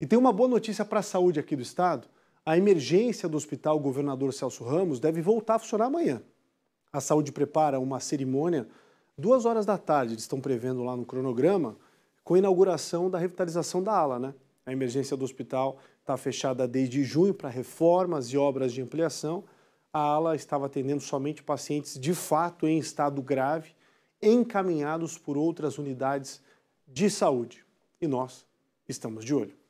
E tem uma boa notícia para a saúde aqui do estado. A emergência do Hospital Governador Celso Ramos deve voltar a funcionar amanhã. A saúde prepara uma cerimônia, duas horas da tarde, eles estão prevendo lá no cronograma, com a inauguração da revitalização da ala. Né? A emergência do hospital está fechada desde junho para reformas e obras de ampliação. A ala estava atendendo somente pacientes de fato em estado grave, encaminhados por outras unidades de saúde. E nós estamos de olho.